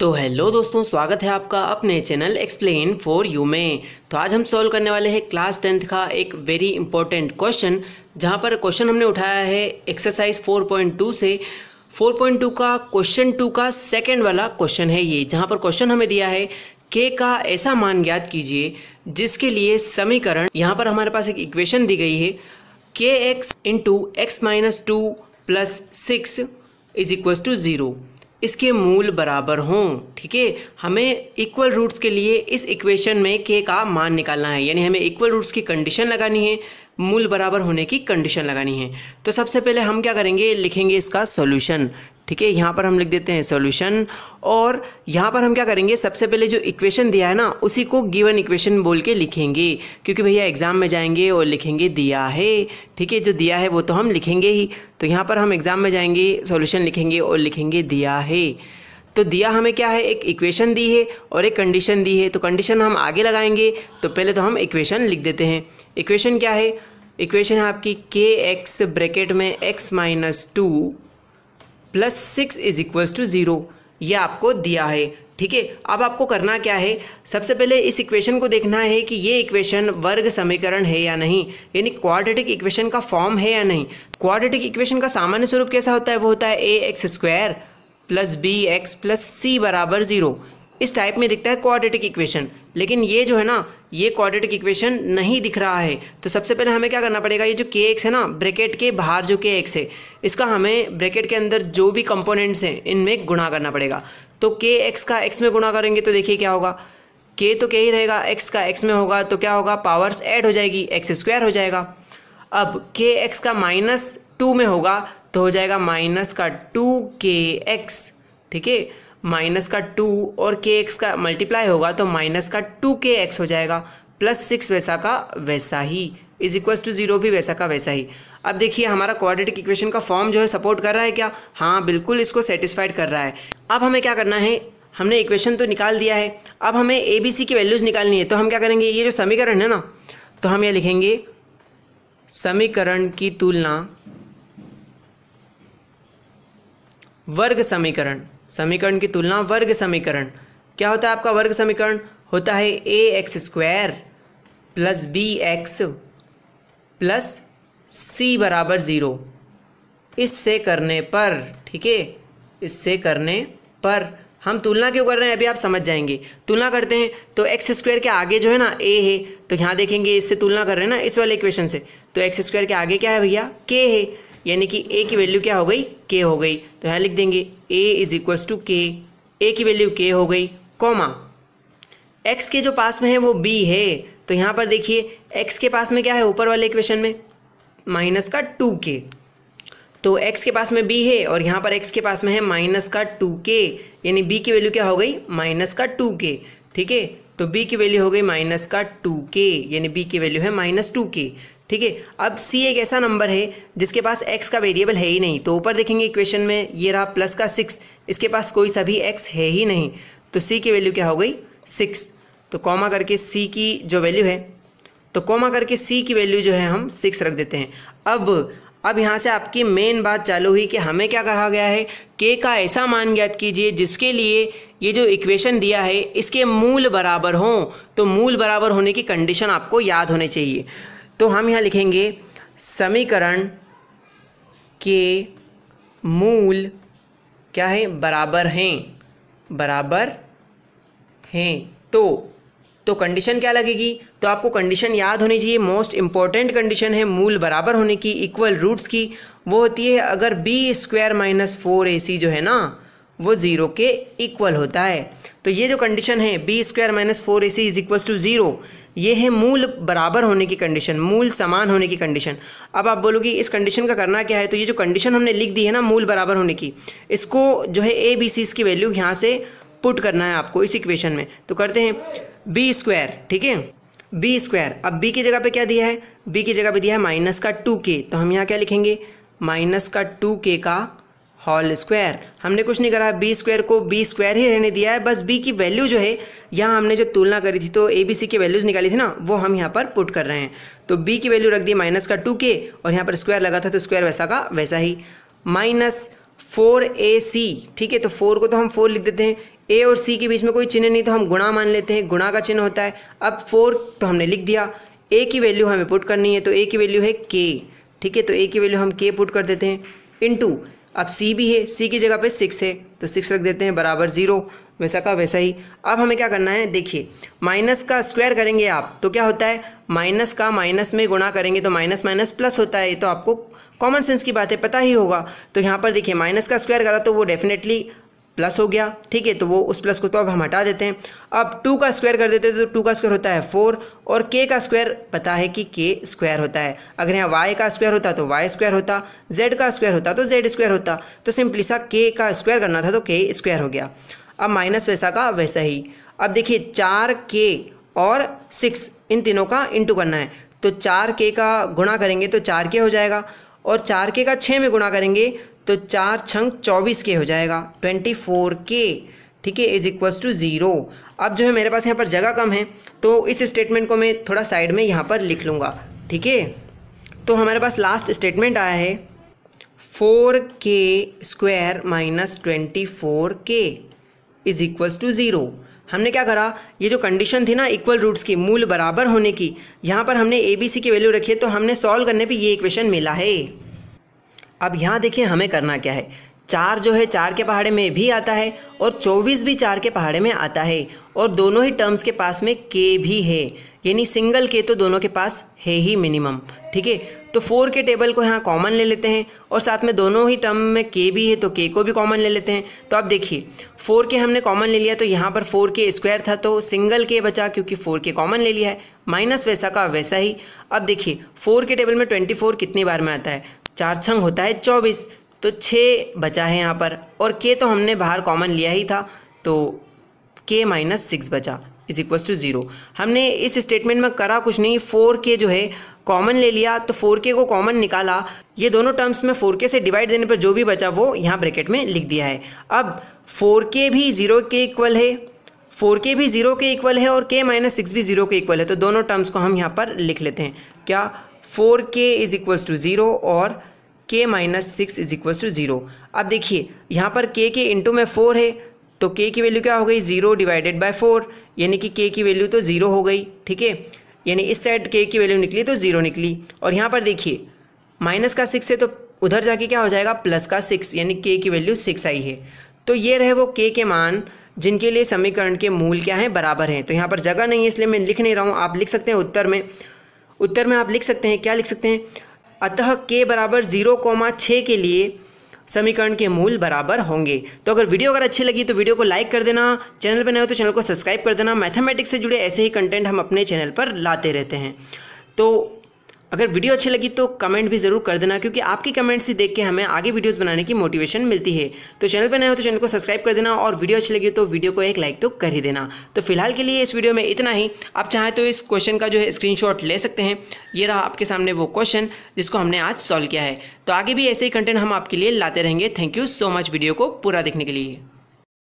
तो हेलो दोस्तों स्वागत है आपका अपने चैनल एक्सप्लेन फॉर यू में तो आज हम सॉल्व करने वाले हैं क्लास टेंथ का एक वेरी इंपॉर्टेंट क्वेश्चन जहाँ पर क्वेश्चन हमने उठाया है एक्सरसाइज 4.2 से 4.2 का क्वेश्चन टू का सेकंड वाला क्वेश्चन है ये जहाँ पर क्वेश्चन हमें दिया है के का ऐसा मान ज्ञात कीजिए जिसके लिए समीकरण यहाँ पर हमारे पास एक इक्वेशन दी गई है K X into X minus two plus six is equal to zero इसके मूल बराबर हों ठीक है हमें इक्वल रूट्स के लिए इस इक्वेशन में के का मान निकालना है यानी हमें इक्वल रूट्स की कंडीशन लगानी है मूल बराबर होने की कंडीशन लगानी है तो सबसे पहले हम क्या करेंगे लिखेंगे इसका सॉल्यूशन ठीक है यहाँ पर हम लिख देते हैं सॉल्यूशन और यहाँ पर हम क्या करेंगे सबसे पहले जो इक्वेशन दिया है ना उसी को गिवन इक्वेशन बोल के लिखेंगे क्योंकि भैया एग्ज़ाम में जाएंगे और लिखेंगे दिया है ठीक है जो दिया है वो तो हम लिखेंगे ही तो यहाँ पर हम एग्ज़ाम में जाएंगे सोल्यूशन लिखेंगे और लिखेंगे दिया है तो दिया हमें क्या है एक इक्वेशन दी है और एक कंडीशन दी है तो कंडीशन हम आगे लगाएंगे तो पहले तो हम इक्वेशन लिख देते हैं इक्वेशन क्या है इक्वेशन है आपकी के एक्स ब्रैकेट में X minus two plus six is equals to zero ये आपको दिया है ठीक है अब आपको करना क्या है सबसे पहले इस इक्वेशन को देखना है कि ये इक्वेशन वर्ग समीकरण है या नहीं यानी क्वाड्रेटिक इक्वेशन का फॉर्म है या नहीं क्वाड्रेटिक इक्वेशन का सामान्य स्वरूप कैसा होता है वो होता है A X square plus B X plus C बराबर ज़ीरो इस टाइप में दिखता है क्वाड्रेटिक इक्वेशन लेकिन ये जो है ना ये क्वाड्रेटिक इक्वेशन नहीं दिख रहा है तो सबसे पहले हमें क्या करना पड़ेगा ये जो के एक्स है ना ब्रैकेट के बाहर जो के एक्स है इसका हमें ब्रैकेट के अंदर जो भी कंपोनेंट्स हैं इनमें गुणा करना पड़ेगा तो के एक्स का एक्स में गुणा करेंगे तो देखिए क्या होगा के तो के ही रहेगा एक्स का एक्स में होगा तो क्या होगा पावर्स एड हो जाएगी एक्स स्क्वायर हो जाएगा अब के एक्स का माइनस टू में होगा तो हो जाएगा माइनस का टू के एक्स ठीक है माइनस का टू और के एक्स का मल्टीप्लाई होगा तो माइनस का टू के एक्स हो जाएगा प्लस सिक्स वैसा का वैसा ही इज इक्वल्स टू जीरो भी वैसा का वैसा ही अब देखिए हमारा क्वाड्रेटिक इक्वेशन का फॉर्म जो है सपोर्ट कर रहा है क्या हाँ बिल्कुल इसको सेटिस्फाइड कर रहा है अब हमें क्या करना है हमने इक्वेशन तो निकाल दिया है अब हमें ए बी सी की वैल्यूज़ निकालनी है तो हम क्या करेंगे ये जो समीकरण है ना तो हम ये लिखेंगे समीकरण की तुलना वर्ग समीकरण समीकरण की तुलना वर्ग समीकरण क्या होता है आपका वर्ग समीकरण होता है A X square plus B X plus C बराबर ज़ीरो इससे करने पर ठीक है इससे करने पर हम तुलना क्यों कर रहे हैं अभी आप समझ जाएंगे तुलना करते हैं तो एक्स स्क्वायर के आगे जो है ना ए है तो यहाँ देखेंगे इससे तुलना कर रहे हैं ना इस वाले इक्वेशन से तो एक्स स्क्वायर के आगे क्या है भैया के है यानी कि ए की वैल्यू क्या हो गई के हो गई तो यहाँ लिख देंगे ए इज इक्वल्स टू के ए की वैल्यू के हो गई कॉमा एक्स के जो पास में है वो बी है तो यहाँ पर देखिए एक्स के पास में क्या है ऊपर वाले इक्वेशन में माइनस का टू के तो एक्स के पास में बी है और यहाँ पर एक्स के पास में है माइनस का टू के यानी बी की वैल्यू क्या हो गई माइनस का टू के ठीक है तो बी की वैल्यू हो गई माइनस का टू के यानी बी की वैल्यू है माइनस टू के ठीक है अब सी एक ऐसा नंबर है जिसके पास एक्स का वेरिएबल है ही नहीं तो ऊपर देखेंगे इक्वेशन में ये रहा प्लस का सिक्स इसके पास कोई सभी एक्स है ही नहीं तो सी की वैल्यू क्या हो गई सिक्स तो कॉमा करके सी की जो वैल्यू है तो कॉमा करके सी की वैल्यू जो है हम सिक्स रख देते हैं अब अब यहाँ से आपकी मेन बात चालू हुई कि हमें क्या कहा गया है के का ऐसा मान ज्ञात कीजिए जिसके लिए ये जो इक्वेशन दिया है इसके मूल बराबर हों तो मूल बराबर होने की कंडीशन आपको याद होने चाहिए तो हम यहाँ लिखेंगे समीकरण के मूल क्या है बराबर हैं बराबर हैं तो तो कंडीशन क्या लगेगी तो आपको कंडीशन याद होनी चाहिए मोस्ट इंपॉर्टेंट कंडीशन है मूल बराबर होने की इक्वल रूट्स की वो होती है अगर B square minus four A C जो है ना वो ज़ीरो के इक्वल होता है तो ये जो कंडीशन है B square minus four A C is equal to zero ये है मूल बराबर होने की कंडीशन मूल समान होने की कंडीशन अब आप बोलोगे इस कंडीशन का करना क्या है तो ये जो कंडीशन हमने लिख दी है ना मूल बराबर होने की इसको जो है ए बी सी इसकी वैल्यू यहाँ से पुट करना है आपको इस इक्वेशन में तो करते हैं बी स्क्वायर ठीक है बी स्क्वायर अब बी की जगह पे क्या दिया है बी की जगह पे दिया है माइनस का टू के तो हम यहाँ क्या लिखेंगे माइनस का टू के का होल स्क्वायर हमने कुछ नहीं करा बी स्क्वायर को बी स्क्वायर ही रहने दिया है बस बी की वैल्यू जो है यहाँ हमने जब तुलना करी थी तो ए बी सी की वैल्यूज निकाली थी ना वो हम यहाँ पर पुट कर रहे हैं तो बी की वैल्यू रख दी माइनस का टू के और यहाँ पर स्क्वायर लगा था तो स्क्वायर वैसा का वैसा ही माइनस फोर ए सी ठीक है तो फोर को तो हम फोर लिख देते हैं ए और सी के बीच में कोई चिन्ह नहीं तो हम गुणा मान लेते हैं गुणा का चिन्ह होता है अब फोर तो हमने लिख दिया ए की वैल्यू हमें पुट करनी है तो ए की वैल्यू है के ठीक है तो ए की वैल्यू हम के पुट कर देते हैं इंटू अब सी भी है सी की जगह पे सिक्स है तो सिक्स रख देते हैं बराबर ज़ीरो वैसा का वैसा ही अब हमें क्या करना है देखिए माइनस का स्क्वायर करेंगे आप तो क्या होता है माइनस का माइनस में गुणा करेंगे तो माइनस माइनस प्लस होता है तो आपको कॉमन सेंस की बात है पता ही होगा तो यहाँ पर देखिए माइनस का स्क्वायर करा तो वो डेफिनेटली प्लस हो गया ठीक है तो वो उस प्लस को तो अब हम हटा देते हैं अब टू का स्क्वायर कर देते हैं तो टू का स्क्वायर होता है फोर और के का स्क्वायर पता है कि के स्क्वायर होता है अगर यहाँ वाई का स्क्वायर होता तो वाई स्क्वायर होता जेड का स्क्वायर होता तो जेड स्क्वायर होता तो सिंपली सा के का स्क्वायर करना था तो के स्क्वायर हो गया अब माइनस वैसा का वैसा ही अब देखिए चार के और सिक्स इन तीनों का इंटू करना है तो चार के का गुणा करेंगे तो चार के हो जाएगा और चार के का छः में गुणा करेंगे तो चार छंक चौबीस के हो जाएगा ट्वेंटी फोर के ठीक है इज इक्वल्स टू ज़ीरो अब जो है मेरे पास यहाँ पर जगह कम है तो इस स्टेटमेंट को मैं थोड़ा साइड में यहाँ पर लिख लूँगा ठीक है तो हमारे पास लास्ट स्टेटमेंट आया है four K square minus twenty four K is equals to zero हमने क्या करा ये जो कंडीशन थी ना इक्वल रूट्स की मूल बराबर होने की यहाँ पर हमने ए बी सी की वैल्यू रखी है तो हमने सॉल्व करने पे ये इक्वेशन मिला है अब यहाँ देखिए हमें करना क्या है चार जो है चार के पहाड़े में भी आता है और चौबीस भी चार के पहाड़े में आता है और दोनों ही टर्म्स के पास में के भी है यानी सिंगल के तो दोनों के पास है ही मिनिमम ठीक है तो फोर के टेबल को यहाँ कॉमन ले लेते हैं और साथ में दोनों ही टर्म में के भी है तो के को भी कॉमन ले लेते हैं तो आप देखिए फोर के हमने कॉमन ले लिया तो यहाँ पर फोर के स्क्वायर था तो सिंगल के बचा क्योंकि फोर के कॉमन ले लिया है माइनस वैसा का वैसा ही अब देखिए फोर के टेबल में ट्वेंटी फोर कितनी बार में आता है चार छंग होता है चौबीस तो छः बचा है यहाँ पर और के तो हमने बाहर कॉमन लिया ही था तो के माइनस सिक्स बचा इज इक्वल्स टू ज़ीरो हमने इस स्टेटमेंट में करा कुछ नहीं फोर के जो है कॉमन ले लिया तो फोर के को कॉमन निकाला ये दोनों टर्म्स में फोर के से डिवाइड देने पर जो भी बचा वो यहाँ ब्रैकेट में लिख दिया है अब फोर के भी ज़ीरो के इक्वल है फोर के भी ज़ीरो के इक्वल है और के माइनस सिक्स भी ज़ीरो के इक्वल है तो दोनों टर्म्स को हम यहाँ पर लिख लेते हैं क्या फोर के इज़ इक्वल्स टू ज़ीरो और K minus six is equal to zero अब देखिए यहाँ पर के के इंटू में फोर है तो के की वैल्यू क्या हो गई ज़ीरो डिवाइडेड बाय फोर यानी कि के की वैल्यू तो ज़ीरो हो गई ठीक है यानी इस साइड के की वैल्यू निकली तो ज़ीरो निकली और यहाँ पर देखिए माइनस का सिक्स है तो उधर जाके क्या हो जाएगा प्लस का सिक्स यानी के की वैल्यू सिक्स आई है तो ये रहे वो के के मान जिनके लिए समीकरण के मूल क्या हैं बराबर हैं तो यहाँ पर जगह नहीं है इसलिए मैं लिख नहीं रहा हूँ आप लिख सकते हैं उत्तर में उत्तर में आप लिख सकते हैं क्या लिख सकते हैं अतः के बराबर जीरो कोमा छः के लिए समीकरण के मूल बराबर होंगे तो अगर वीडियो अगर अच्छी लगी तो वीडियो को लाइक कर देना चैनल पर नए हो तो चैनल को सब्सक्राइब कर देना मैथमेटिक्स से जुड़े ऐसे ही कंटेंट हम अपने चैनल पर लाते रहते हैं तो अगर वीडियो अच्छी लगी तो कमेंट भी ज़रूर कर देना क्योंकि आपकी कमेंट्स ही देख के हमें आगे वीडियोस बनाने की मोटिवेशन मिलती है तो चैनल पर नए हो तो चैनल को सब्सक्राइब कर देना और वीडियो अच्छी लगी तो वीडियो को एक लाइक तो कर ही देना तो फिलहाल के लिए इस वीडियो में इतना ही आप चाहें तो इस क्वेश्चन का जो है स्क्रीन ले सकते हैं ये रहा आपके सामने वो क्वेश्चन जिसको हमने आज सॉल्व किया है तो आगे भी ऐसे ही कंटेंट हम आपके लिए लाते रहेंगे thank you so much video को पूरा देखने के लिए